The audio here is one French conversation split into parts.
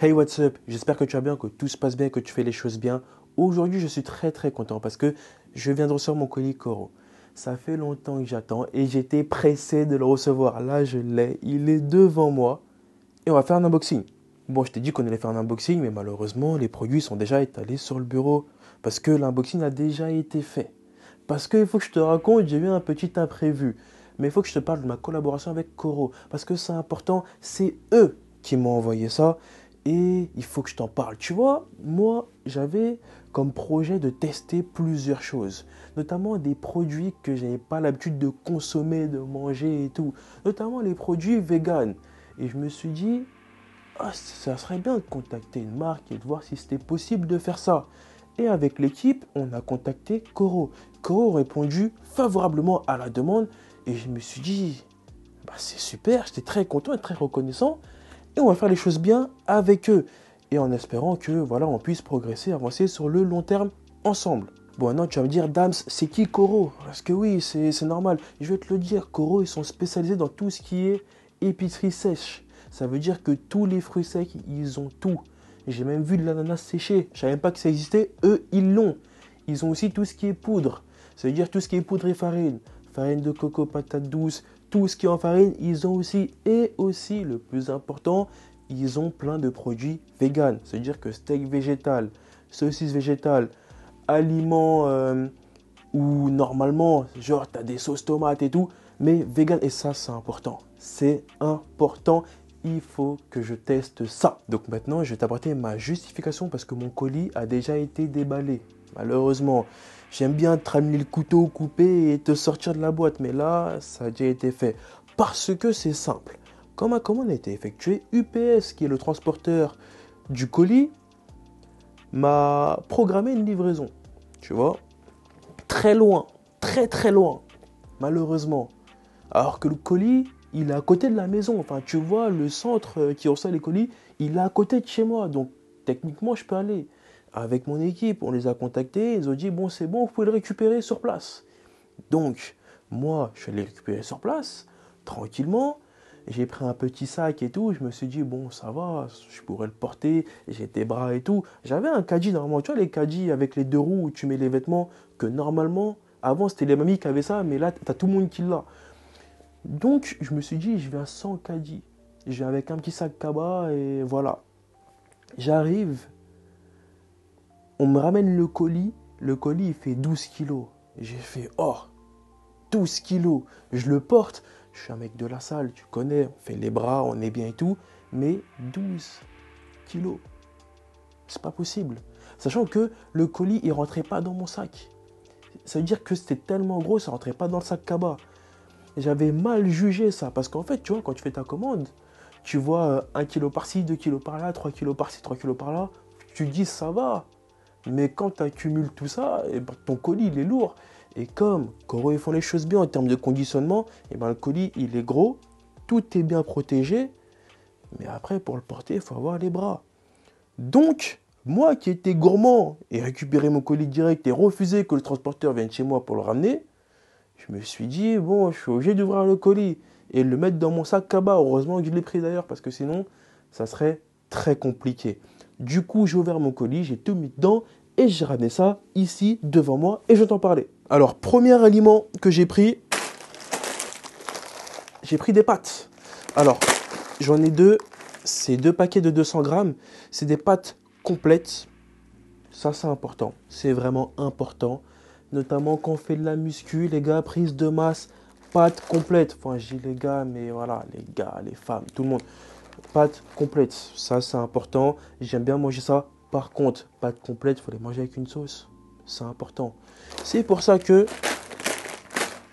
Hey, what's up? J'espère que tu vas bien, que tout se passe bien, que tu fais les choses bien. Aujourd'hui, je suis très très content parce que je viens de recevoir mon colis Coro. Ça fait longtemps que j'attends et j'étais pressé de le recevoir. Là, je l'ai, il est devant moi et on va faire un unboxing. Bon, je t'ai dit qu'on allait faire un unboxing, mais malheureusement, les produits sont déjà étalés sur le bureau parce que l'unboxing a déjà été fait. Parce qu'il faut que je te raconte, j'ai eu un petit imprévu. Mais il faut que je te parle de ma collaboration avec Coro parce que c'est important, c'est eux qui m'ont envoyé ça et il faut que je t'en parle. Tu vois, moi, j'avais comme projet de tester plusieurs choses, notamment des produits que je n'avais pas l'habitude de consommer, de manger et tout, notamment les produits vegan. Et je me suis dit, ah, ça serait bien de contacter une marque et de voir si c'était possible de faire ça. Et avec l'équipe, on a contacté Coro. Coro a répondu favorablement à la demande et je me suis dit, bah, c'est super, j'étais très content et très reconnaissant et on va faire les choses bien avec eux et en espérant que voilà on puisse progresser, avancer sur le long terme ensemble. Bon, non, tu vas me dire, Dams, c'est qui Koro Parce que oui, c'est normal. Je vais te le dire, Koro, ils sont spécialisés dans tout ce qui est épicerie sèche. Ça veut dire que tous les fruits secs, ils ont tout. J'ai même vu de l'ananas séché. Je savais même pas que ça existait. Eux, ils l'ont. Ils ont aussi tout ce qui est poudre. Ça veut dire tout ce qui est poudre et farine. Farine de coco, patate douce, tout ce qui est en farine, ils ont aussi, et aussi le plus important, ils ont plein de produits vegan. C'est-à-dire que steak végétal, saucisse végétale, aliments euh, ou où normalement, genre, tu as des sauces tomates et tout, mais vegan, et ça, c'est important. C'est important. Il faut que je teste ça. Donc maintenant, je vais t'apporter ma justification parce que mon colis a déjà été déballé malheureusement. J'aime bien te ramener le couteau coupé et te sortir de la boîte, mais là, ça a déjà été fait. Parce que c'est simple. Quand ma commande a été effectuée, UPS, qui est le transporteur du colis, m'a programmé une livraison. Tu vois Très loin, très très loin, malheureusement. Alors que le colis, il est à côté de la maison. Enfin, tu vois, le centre euh, qui reçoit les colis, il est à côté de chez moi. Donc, techniquement, je peux aller avec mon équipe, on les a contactés, ils ont dit bon c'est bon, vous pouvez le récupérer sur place. Donc moi je suis allé récupérer sur place, tranquillement, j'ai pris un petit sac et tout, je me suis dit bon ça va, je pourrais le porter, j'ai des bras et tout. J'avais un caddie normalement, tu vois les caddies avec les deux roues où tu mets les vêtements, que normalement, avant c'était les mamies qui avaient ça, mais là tu as tout le monde qui l'a. Donc je me suis dit je vais à 100 caddies, je avec un petit sac cabas et voilà. J'arrive, on me ramène le colis. Le colis, il fait 12 kilos. J'ai fait, oh, 12 kilos. Je le porte. Je suis un mec de la salle, tu connais. On fait les bras, on est bien et tout. Mais 12 kilos. C'est pas possible. Sachant que le colis, il rentrait pas dans mon sac. Ça veut dire que c'était tellement gros, ça rentrait pas dans le sac Kaba. J'avais mal jugé ça. Parce qu'en fait, tu vois, quand tu fais ta commande, tu vois 1 euh, kilo par-ci, 2 kilos par-là, 3 kilos par-ci, 3 kilos par-là. Tu dis, ça va. Mais quand tu accumules tout ça, et eh ben, ton colis, il est lourd. Et comme Coro, font les choses bien en termes de conditionnement, et eh ben, le colis, il est gros, tout est bien protégé. Mais après, pour le porter, il faut avoir les bras. Donc, moi qui étais gourmand et récupérer mon colis direct et refuser que le transporteur vienne chez moi pour le ramener, je me suis dit, bon, je suis obligé d'ouvrir le colis et le mettre dans mon sac à bas. Heureusement que je l'ai pris d'ailleurs, parce que sinon, ça serait très compliqué. Du coup, j'ai ouvert mon colis, j'ai tout mis dedans et j'ai ramené ça ici devant moi et je t'en parlais. Alors, premier aliment que j'ai pris, j'ai pris des pâtes. Alors, j'en ai deux. C'est deux paquets de 200 grammes. C'est des pâtes complètes. Ça, c'est important. C'est vraiment important. Notamment quand on fait de la muscu, les gars, prise de masse, pâtes complètes. Enfin, j'ai les gars, mais voilà, les gars, les femmes, tout le monde. Pâtes complètes. Ça, c'est important. J'aime bien manger ça par contre, pâte complète, il faut les manger avec une sauce. C'est important. C'est pour ça que,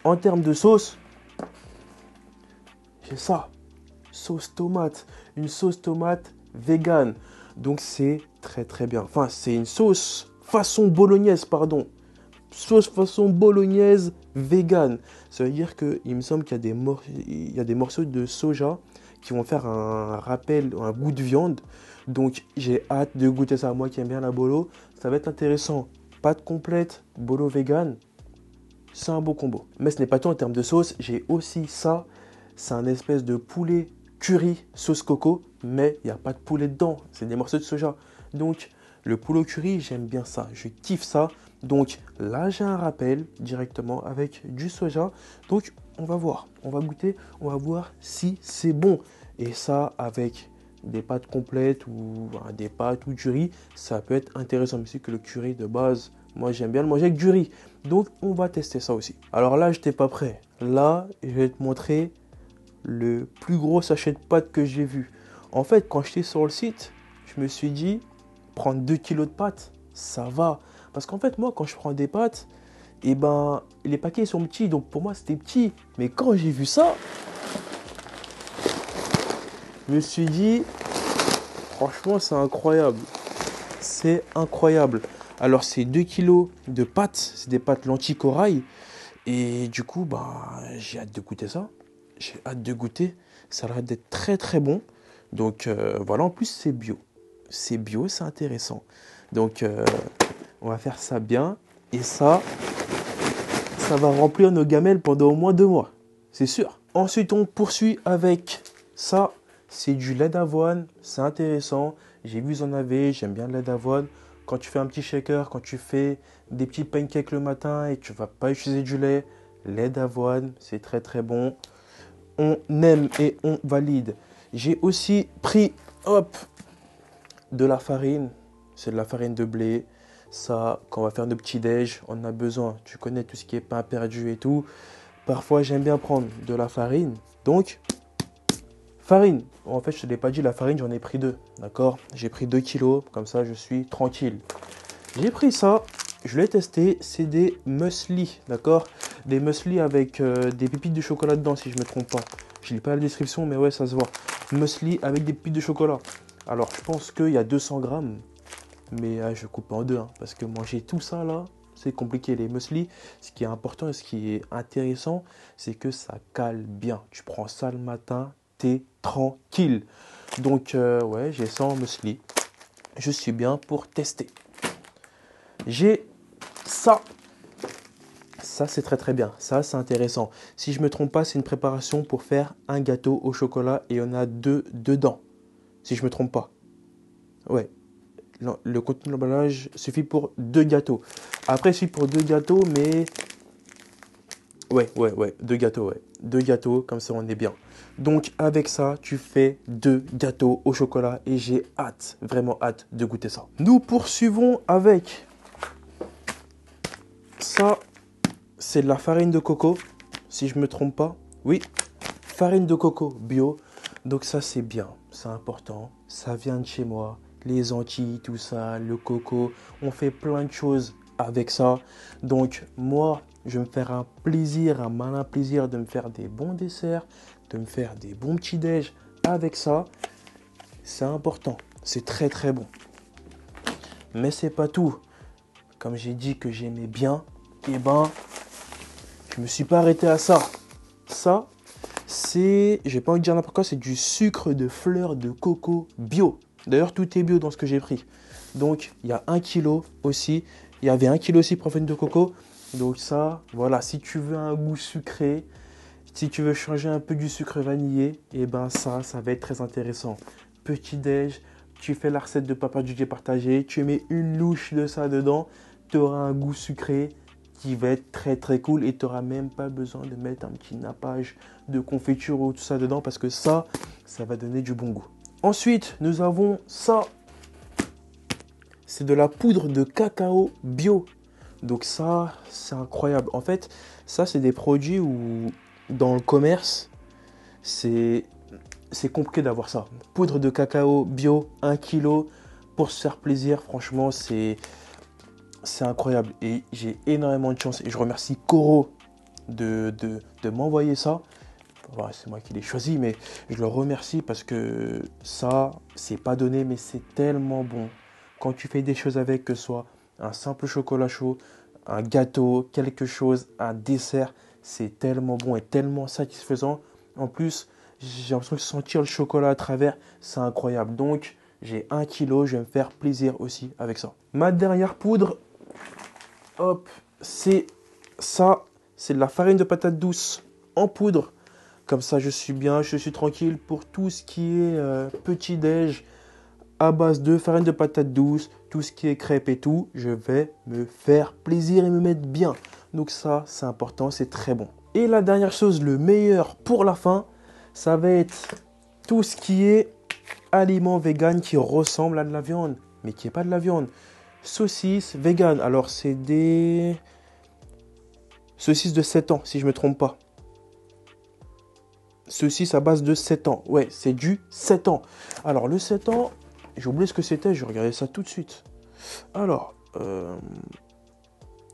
en termes de sauce, j'ai ça. Sauce tomate. Une sauce tomate vegan. Donc c'est très très bien. Enfin, c'est une sauce façon bolognaise, pardon. Sauce façon bolognaise vegan. Ça veut dire qu'il me semble qu'il y a des morceaux de soja qui vont faire un rappel, un goût de viande. Donc j'ai hâte de goûter ça. Moi qui aime bien la bolo, ça va être intéressant. Pâte complète, bolo vegan, c'est un beau combo. Mais ce n'est pas tout en termes de sauce. J'ai aussi ça. C'est un espèce de poulet curry sauce coco, mais il n'y a pas de poulet dedans. C'est des morceaux de soja. Donc le poulet curry, j'aime bien ça. Je kiffe ça. Donc là, j'ai un rappel directement avec du soja. Donc on va voir, on va goûter, on va voir si c'est bon. Et ça, avec des pâtes complètes ou des pâtes ou du riz, ça peut être intéressant. Mais c'est que le curry de base, moi j'aime bien le manger avec du riz. Donc on va tester ça aussi. Alors là, je n'étais pas prêt. Là, je vais te montrer le plus gros sachet de pâtes que j'ai vu. En fait, quand j'étais sur le site, je me suis dit, prendre 2 kilos de pâtes, ça va. Parce qu'en fait, moi, quand je prends des pâtes, eh ben, les paquets sont petits, donc pour moi c'était petit. Mais quand j'ai vu ça, je me suis dit, franchement, c'est incroyable. C'est incroyable. Alors, c'est 2 kilos de pâtes, c'est des pâtes lentilles corail. Et du coup, bah, j'ai hâte de goûter ça. J'ai hâte de goûter. Ça a l'air d'être très très bon. Donc euh, voilà, en plus c'est bio. C'est bio, c'est intéressant. Donc euh, on va faire ça bien. Et ça, ça va remplir nos gamelles pendant au moins deux mois. C'est sûr. Ensuite, on poursuit avec ça c'est du lait d'avoine, c'est intéressant. J'ai vu, en avez, j'aime bien le lait d'avoine. Quand tu fais un petit shaker, quand tu fais des petits pancakes le matin et tu vas pas utiliser du lait, lait d'avoine, c'est très très bon. On aime et on valide. J'ai aussi pris, hop, de la farine. C'est de la farine de blé. Ça, quand on va faire nos petits déj, on a besoin. Tu connais tout ce qui est pain perdu et tout. Parfois, j'aime bien prendre de la farine. Donc, Farine, en fait, je te l'ai pas dit, la farine, j'en ai pris deux, d'accord J'ai pris 2 kilos, comme ça, je suis tranquille. J'ai pris ça, je l'ai testé, c'est des muesli, d'accord Des muesli avec euh, des pépites de chocolat dedans, si je ne me trompe pas. Je lis pas la description, mais ouais, ça se voit. Muesli avec des pépites de chocolat. Alors, je pense qu'il y a 200 grammes, mais euh, je coupe en deux, hein, parce que manger tout ça, là, c'est compliqué les muesli. Ce qui est important et ce qui est intéressant, c'est que ça cale bien. Tu prends ça le matin, t'es tranquille. Donc, euh, ouais, j'ai ça en Je suis bien pour tester. J'ai ça. Ça, c'est très très bien. Ça, c'est intéressant. Si je me trompe pas, c'est une préparation pour faire un gâteau au chocolat et on a deux dedans. Si je me trompe pas. Ouais. Le contenu de l'emballage suffit pour deux gâteaux. Après, il suffit pour deux gâteaux, mais Ouais, ouais, ouais, deux gâteaux, ouais. Deux gâteaux, comme ça on est bien. Donc avec ça, tu fais deux gâteaux au chocolat et j'ai hâte, vraiment hâte de goûter ça. Nous poursuivons avec ça, c'est de la farine de coco, si je me trompe pas. Oui, farine de coco bio. Donc ça c'est bien, c'est important, ça vient de chez moi, les Antilles, tout ça, le coco, on fait plein de choses avec ça. Donc moi, je vais me faire un plaisir, un malin plaisir de me faire des bons desserts, de me faire des bons petits déj avec ça. C'est important, c'est très très bon. Mais c'est pas tout. Comme j'ai dit que j'aimais bien, et eh ben je me suis pas arrêté à ça. Ça, c'est, j'ai pas envie de dire n'importe quoi, c'est du sucre de fleurs de coco bio. D'ailleurs, tout est bio dans ce que j'ai pris. Donc, il y a un kilo aussi il y avait un kilo aussi profane de coco. Donc ça, voilà, si tu veux un goût sucré, si tu veux changer un peu du sucre vanillé, et eh ben ça, ça va être très intéressant. Petit déj, tu fais la recette de papa DJ partagé, tu mets une louche de ça dedans, tu auras un goût sucré qui va être très très cool et tu n'auras même pas besoin de mettre un petit nappage de confiture ou tout ça dedans parce que ça, ça va donner du bon goût. Ensuite, nous avons ça c'est de la poudre de cacao bio. Donc ça, c'est incroyable. En fait, ça, c'est des produits où, dans le commerce, c'est compliqué d'avoir ça. Poudre de cacao bio, 1 kg, pour se faire plaisir, franchement, c'est incroyable. Et j'ai énormément de chance. Et je remercie Coro de, m'envoyer ça. c'est moi qui l'ai choisi, mais je le remercie parce que ça, c'est pas donné, mais c'est tellement bon quand tu fais des choses avec, que ce soit un simple chocolat chaud, un gâteau, quelque chose, un dessert, c'est tellement bon et tellement satisfaisant. En plus, j'ai l'impression de sentir le chocolat à travers, c'est incroyable. Donc, j'ai un kilo, je vais me faire plaisir aussi avec ça. Ma dernière poudre, hop, c'est ça, c'est de la farine de patate douce en poudre. Comme ça, je suis bien, je suis tranquille pour tout ce qui est euh, petit déj, à base de farine de patate douce, tout ce qui est crêpe et tout, je vais me faire plaisir et me mettre bien. Donc ça, c'est important, c'est très bon. Et la dernière chose, le meilleur pour la fin, ça va être tout ce qui est aliment vegan qui ressemble à de la viande, mais qui n'est pas de la viande. Saucisses vegan, alors c'est des saucisses de 7 ans, si je ne me trompe pas. Saucisses à base de 7 ans, ouais, c'est du 7 ans. Alors le 7 ans, j'ai oublié ce que c'était, je regardais ça tout de suite. Alors, euh,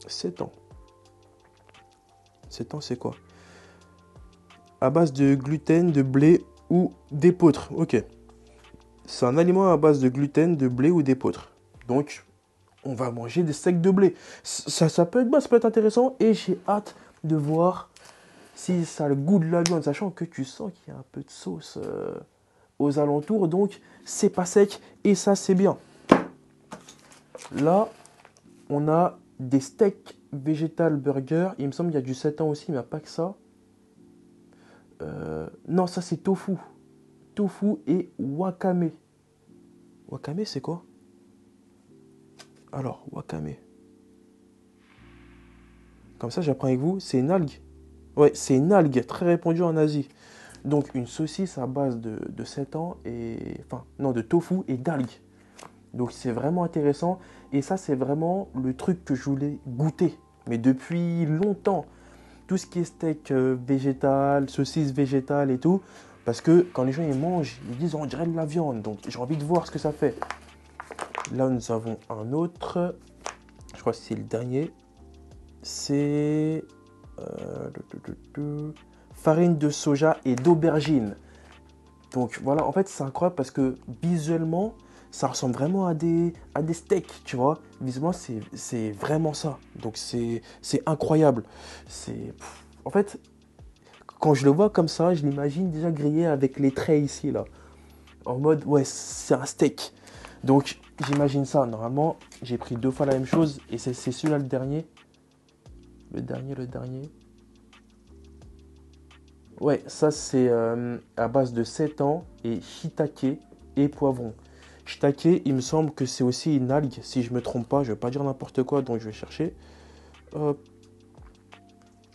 7 ans. 7 ans, c'est quoi À base de gluten, de blé ou d'épeautre. Ok. C'est un aliment à base de gluten, de blé ou d'épeautre. Donc, on va manger des steaks de blé. Ça, ça peut être ça peut être intéressant. Et j'ai hâte de voir si ça a le goût de la viande, sachant que tu sens qu'il y a un peu de sauce. Euh, aux alentours, donc c'est pas sec et ça c'est bien. Là, on a des steaks végétal burger. Il me semble qu'il y a du satan aussi, mais pas que ça. Euh, non, ça c'est tofu. Tofu et wakame. Wakame, c'est quoi Alors, wakame. Comme ça, j'apprends avec vous, c'est une algue. Ouais, c'est une algue très répandue en Asie. Donc une saucisse à base de, 7 ans et enfin non de tofu et d'algues. Donc c'est vraiment intéressant et ça c'est vraiment le truc que je voulais goûter mais depuis longtemps tout ce qui est steak euh, végétal, saucisse végétale et tout parce que quand les gens ils mangent, ils disent on dirait de la viande donc j'ai envie de voir ce que ça fait. Là nous avons un autre je crois que c'est le dernier. C'est euh, farine de soja et d'aubergine. Donc voilà, en fait c'est incroyable parce que visuellement, ça ressemble vraiment à des, à des steaks, tu vois. Visuellement, c'est vraiment ça. Donc c'est incroyable. C'est En fait, quand je le vois comme ça, je l'imagine déjà grillé avec les traits ici, là. En mode, ouais, c'est un steak. Donc j'imagine ça. Normalement, j'ai pris deux fois la même chose et c'est celui-là le dernier. Le dernier, le dernier. Ouais, ça c'est euh, à base de 7 ans et shiitake et poivron. Shiitake, il me semble que c'est aussi une algue, si je me trompe pas, je vais pas dire n'importe quoi, donc je vais chercher. Hop.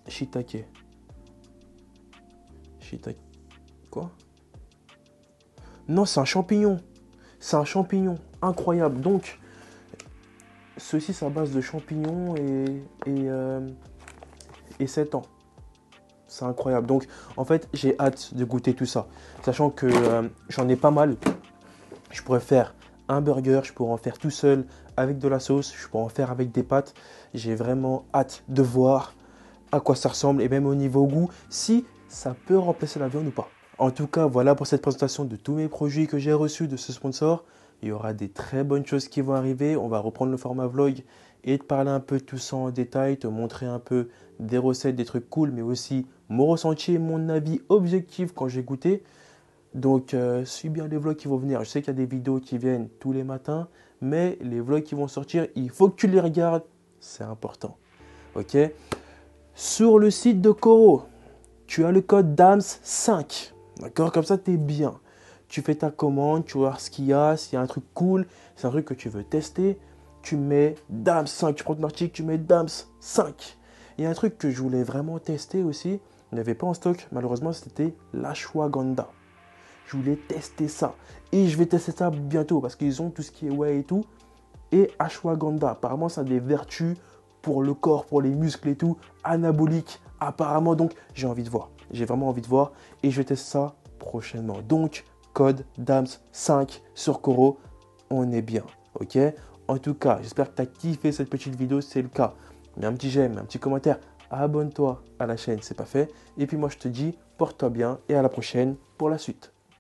Shiitake. Shiitake. Quoi Non, c'est un champignon. C'est un champignon. Incroyable. Donc, ceci c'est à base de champignons et, et, euh, ans c'est incroyable. Donc en fait, j'ai hâte de goûter tout ça. Sachant que euh, j'en ai pas mal. Je pourrais faire un burger, je pourrais en faire tout seul avec de la sauce, je pourrais en faire avec des pâtes. J'ai vraiment hâte de voir à quoi ça ressemble et même au niveau goût, si ça peut remplacer la viande ou pas. En tout cas, voilà pour cette présentation de tous mes produits que j'ai reçus de ce sponsor. Il y aura des très bonnes choses qui vont arriver. On va reprendre le format vlog et de parler un peu tout ça en détail, te montrer un peu des recettes, des trucs cool, mais aussi mon ressenti mon avis objectif quand j'ai goûté. Donc, euh, suis bien les vlogs qui vont venir. Je sais qu'il y a des vidéos qui viennent tous les matins, mais les vlogs qui vont sortir, il faut que tu les regardes. C'est important. Ok Sur le site de Koro, tu as le code DAMS5. D'accord Comme ça, tu es bien. Tu fais ta commande, tu vois ce qu'il y a, s'il y a un truc cool, c'est un truc que tu veux tester tu mets Dams 5. Tu prends ton article, tu mets Dams 5. Il y a un truc que je voulais vraiment tester aussi. n'y avait pas en stock, malheureusement, c'était l'ashwagandha. Je voulais tester ça. Et je vais tester ça bientôt parce qu'ils ont tout ce qui est ouais et tout. Et ashwagandha, apparemment, ça a des vertus pour le corps, pour les muscles et tout, anabolique, apparemment. Donc, j'ai envie de voir. J'ai vraiment envie de voir. Et je vais tester ça prochainement. Donc, code DAMS5 sur Coro, on est bien. Ok en tout cas, j'espère que tu as kiffé cette petite vidéo. Si c'est le cas, mets un petit j'aime, un petit commentaire. Abonne-toi à la chaîne, c'est pas fait. Et puis moi, je te dis, porte-toi bien et à la prochaine pour la suite.